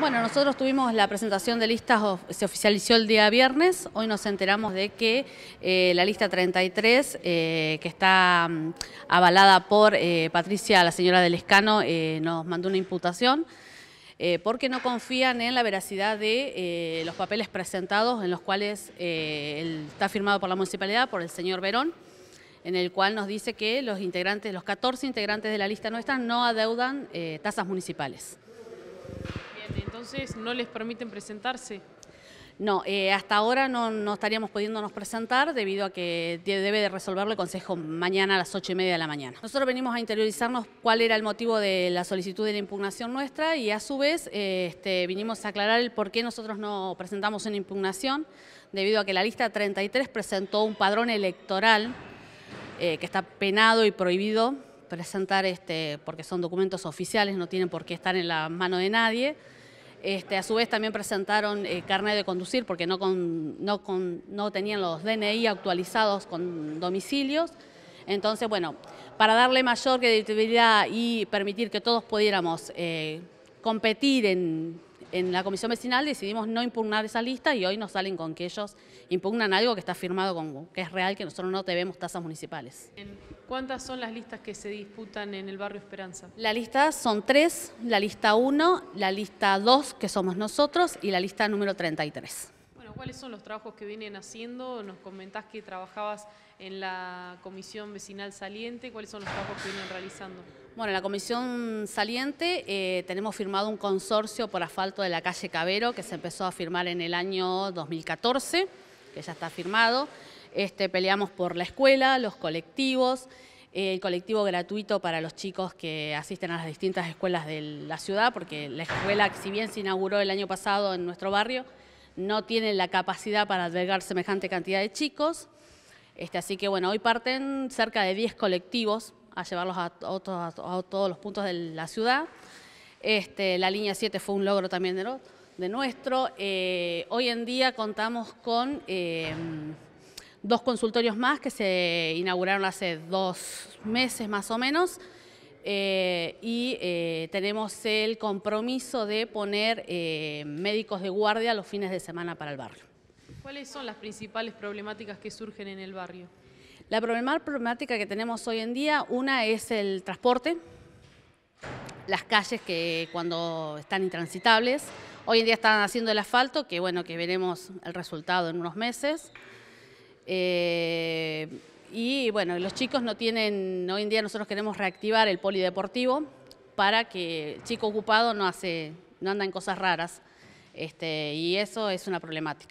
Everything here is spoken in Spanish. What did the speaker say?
Bueno, nosotros tuvimos la presentación de listas, se oficializó el día viernes, hoy nos enteramos de que eh, la lista 33, eh, que está mm, avalada por eh, Patricia, la señora del Escano, nos mandó una imputación. porque no confían en la veracidad de los papeles presentados en los cuales está firmado por la municipalidad, por el señor Verón, en el cual nos dice que los integrantes, los 14 integrantes de la lista nuestra no adeudan tasas municipales. Entonces, ¿no les permiten presentarse? No, eh, hasta ahora no, estaríamos pudiéndonos presentar debido a que debe de resolverlo el Consejo mañana a las 8 y media de la mañana. Nosotros venimos a interiorizarnos cuál era el motivo de la solicitud de la impugnación nuestra y a su vez eh, este, vinimos a aclarar el por qué nosotros no presentamos una impugnación debido a que la lista 33 presentó un padrón electoral eh, que está penado y prohibido presentar este, porque son documentos oficiales, no tienen por qué estar en la mano de nadie. Este, a su vez también presentaron eh, carnet de conducir porque no, no, no tenían los DNI actualizados con domicilios. Entonces, bueno, para darle mayor credibilidad y permitir que todos pudiéramos eh, competir en en la comisión vecinal decidimos no impugnar esa lista y hoy nos salen con que ellos impugnan algo que está firmado con que es real, que nosotros no debemos tasas municipales. ¿Cuántas son las listas que se disputan en el barrio Esperanza? La lista son tres, la lista 1, la lista 2, que somos nosotros, y la lista número 33. ¿Cuáles son los trabajos que vienen haciendo? Nos comentás que trabajabas en la comisión vecinal saliente. ¿Cuáles son los trabajos que vienen realizando? Bueno, en la comisión saliente eh, tenemos firmado un consorcio por asfalto de la calle Cabero que se empezó a firmar en el año 2014, que ya está firmado. Este, peleamos por la escuela, los colectivos, eh, el colectivo gratuito para los chicos que asisten a las distintas escuelas de la ciudad, porque la escuela, si bien se inauguró el año pasado en nuestro barrio, no tienen la capacidad para albergar semejante cantidad de chicos. Este, así que bueno, hoy parten cerca de 10 colectivos a llevarlos a, todos los puntos de la ciudad. Este, la línea 7 fue un logro también de, nuestro. Eh, hoy en día contamos con em, dos consultorios más que se inauguraron hace dos meses más o menos eh, y eh, tenemos el compromiso de poner eh, médicos de guardia los fines de semana para el barrio. ¿Cuáles son las principales problemáticas que surgen en el barrio? La problemática que tenemos hoy en día, una es el transporte, las calles que cuando están intransitables, hoy en día están haciendo el asfalto, que bueno, que veremos el resultado en unos meses. Y bueno, los chicos no tienen, hoy en día nosotros queremos reactivar el polideportivo para que el chico ocupado no hace, no anda en cosas raras. Este, y eso es una problemática.